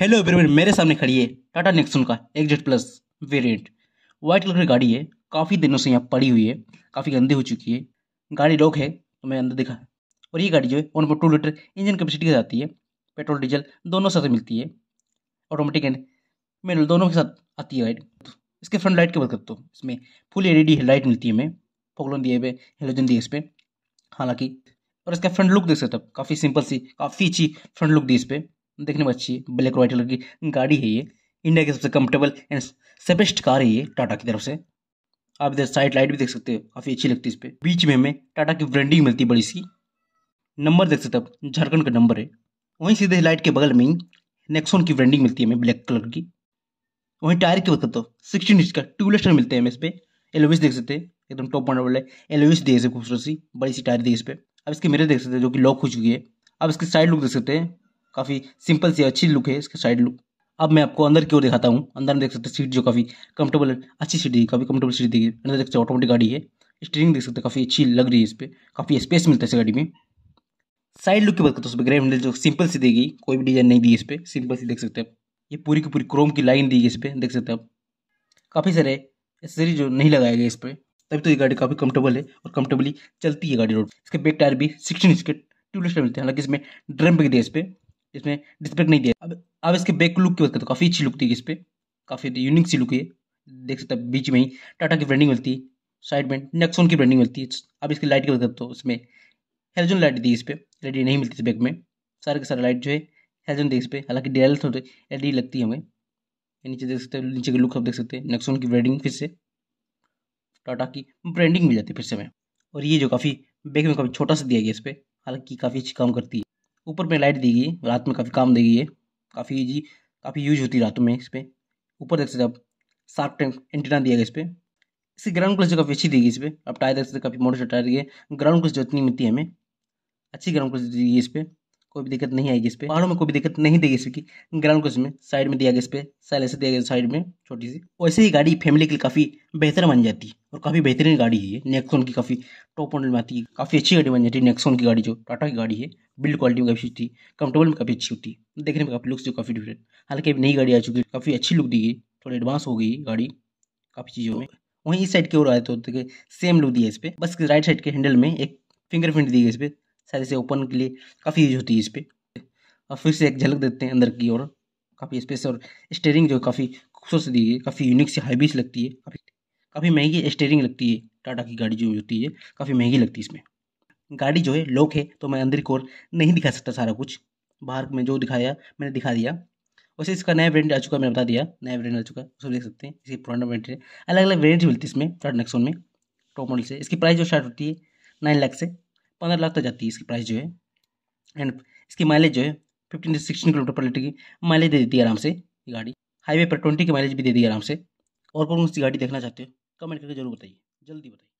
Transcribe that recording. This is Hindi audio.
हेलो एवरीवन मेरे सामने खड़ी है टाटा नेक्सन का X Z plus variant white colour की गाड़ी है काफ़ी दिनों से यहाँ पड़ी हुई है काफ़ी गंदी हो चुकी है गाड़ी लॉक है तो मैं अंदर दिखा और ये गाड़ी जो है one point two litre engine capacity के साथ आती है पेट्रोल डीजल दोनों साथ मिलती है ऑटोमेटिक एंड मैनुअल दोनों के साथ आती है गाइड इसके फ्रंट लाइट की बात करता हूँ इसमें फुल एलईडी लाइट मिलती है हमें फोकलोन दिए हुए हेलोजन दिए इस पर हालांकि और इसका फ्रंट लुक देख सकते हो काफ़ी सिंपल सी काफ़ी अच्छी फ्रंट लुक दी इस पर देखने में अच्छी है ब्लैक व्हाइट कलर की गाड़ी है ये इंडिया की सबसे कंफर्टेबल एंड सबेस्ट कार है ये टाटा की तरफ से आप इधर साइड लाइट भी देख सकते हो काफ़ी अच्छी लगती है इस पर बीच में हमें टाटा की ब्रांडिंग मिलती है बड़ी सी नंबर देख सकते हो आप झारखंड का नंबर है वहीं सीधे लाइट के बगल में ही नेक्सोन की ब्रांडिंग मिलती है हमें ब्लैक कलर की वहीं टायर की बात तो सिक्सटीन इंच का ट्यूबलेस टायर मिलते हैं हमें इस पर एलोविस देख सकते हैं एकदम टॉप मॉडल वाले एलोविस दी है खूबसूरत सी बड़ी सी टायर दी है इस पर अब इसके मिरर देख सकते हैं जो कि लॉक हो चुकी है अब इसकी साइड लुक देख सकते हैं काफ़ी सिंपल सी अच्छी लुक है इसका साइड लुक अब मैं आपको अंदर की ओर दिखाता हूँ अंदर में देख सकते सीट जो काफ़ी कंफर्टेबल है अच्छी सीट है काफ़ी कंफर्टेबल सीट दी अंदर देख सकते ऑटोमेटिक गाड़ी है स्टीयरिंग देख सकते हैं काफ़ी अच्छी लग रही है इस पर काफ़ी स्पेस मिलता है इस गाड़ी में साइड लुक की बात करते तो हैं उस पर ग्रे हैंडल जो सिंपल सी देगी कोई भी डिजाइन नहीं दी इस पर सिंपल सी देख सकते हैं आप ये पूरी की पूरी क्रोम की लाइन दी गई इस पर देख सकते हैं आप काफ़ी सारे एसेसरी जो नहीं लगाया गया इस पर तभी तो ये गाड़ी काफ़ी कंफर्टेबल है और कंफर्टेबली चलती है गाड़ी रोड इसके बैक टायर भी सिक्सटीन इंच के ट्यूबलेस मिलते हैं हालांकि इसमें ड्रम भी दिया इस पर इसमें डिस्प्ले नहीं दिया अब अब इसके बैक लुक की बात करते तो काफ़ी अच्छी लुक थी इस पर काफ़ी यूनिक सी लुक है देख सकते हैं बीच में ही टाटा की ब्रांडिंग मिलती है साइड में नेक्सोन की ब्रांडिंग मिलती है अब इसकी लाइट की बात करते हो उसमें हेलजन लाइट दी इस पर एल नहीं मिलती इस बैग में सारे के सारे लाइट जो है हेलजन दी इस पर हालांकि डी एल एल लगती है हमें नीचे देख सकते हैं नीचे के लुक आप देख सकते हैं नेक्सोन की ब्रांडिंग फिर से टाटा की ब्रांडिंग मिल जाती है फिर से हमें और ये जो काफ़ी बैग में काफ़ी छोटा सा दिया गया इस पर हालांकि काफ़ी अच्छी काम करती है ऊपर में लाइट दी गई रात में काफ़ी काम देगी ये है काफ़ी ईजी काफ़ी यूज होती है रातों में इस पर ऊपर देख सकते आप सात टैंक एंटीना दिया गया इस पर इसकी ग्राउंड जो काफ़ी अच्छी देगी इस पर आप टायर देख सकते काफ़ी मोटर से टायर दिए ग्राउंड जो जितनी मिलती है हमें अच्छी ग्राउंड क्लस दी गई इस पर कोई भी दिक्कत नहीं आएगी इस पर पहाड़ों में कोई भी दिक्कत नहीं देगी इसकी ग्राउंड क्लस में साइड में दिया गया इस पर साइड ऐसे दिया गया साइड में छोटी सी वैसे ही गाड़ी फैमिली के लिए काफ़ी बेहतर बन जाती है और काफ़ी बेहतरीन गाड़ी है ये नेक्सोन की काफ़ी टॉप मॉडल में आती है काफ़ी अच्छी गाड़ी बन जाती है नेक्सोन की गाड़ी जो टाटा की गाड़ी है बिल्ड क्वालिटी में काफ़ी अच्छी थी कंफर्टेबल में काफ़ी अच्छी होती है देखने में काफ़ी लुक्स जो काफ़ी डिफरेंट हालांकि अभी नई गाड़ी आ चुकी है काफ़ी अच्छी लुक दी है थोड़ी एडवांस हो गई गाड़ी काफ़ी चीज़ों में वहीं इस साइड की ओर आए तो सेम लुक दी है इस पर बस राइट साइड के हैंडल में एक फिंगरप्रिंट दी गई इस पर शायद इसे ओपन के लिए काफ़ी यूज होती है इस पर और फिर से एक झलक देते हैं अंदर की ओर काफ़ी स्पेस और स्टेयरिंग जो काफ़ी खूबसूरत दी गई काफ़ी यूनिक सी हाई बीच लगती है काफ़ी काफ़ी महंगी स्टेयरिंग लगती है टाटा की गाड़ी जो होती है काफ़ी महंगी लगती है इसमें गाड़ी जो है लॉक है तो मैं अंदर की ओर नहीं दिखा सकता सारा कुछ बाहर में जो दिखाया मैंने दिखा दिया वैसे इसका नया ब्रांड आ चुका मैंने बता दिया नया ब्रांड आ चुका है उसको देख सकते हैं इसकी पुराना ब्रांड है अलग अलग वेरिएंट मिलती है इसमें टाटा नेक्सोन में टॉप मॉडल से इसकी प्राइस जो स्टार्ट होती है नाइन लाख से पंद्रह लाख तक जाती है इसकी प्राइस जो है एंड इसकी माइलेज जो है फिफ्टीन से सिक्सटीन किलोमीटर पर लीटर की माइलेज दे देती है आराम से गाड़ी हाईवे पर ट्वेंटी की माइलेज भी दे दी आराम से और कौन कौन सी गाड़ी देखना चाहते हो कमेंट करके ज़रूर बताइए जल्दी बताइए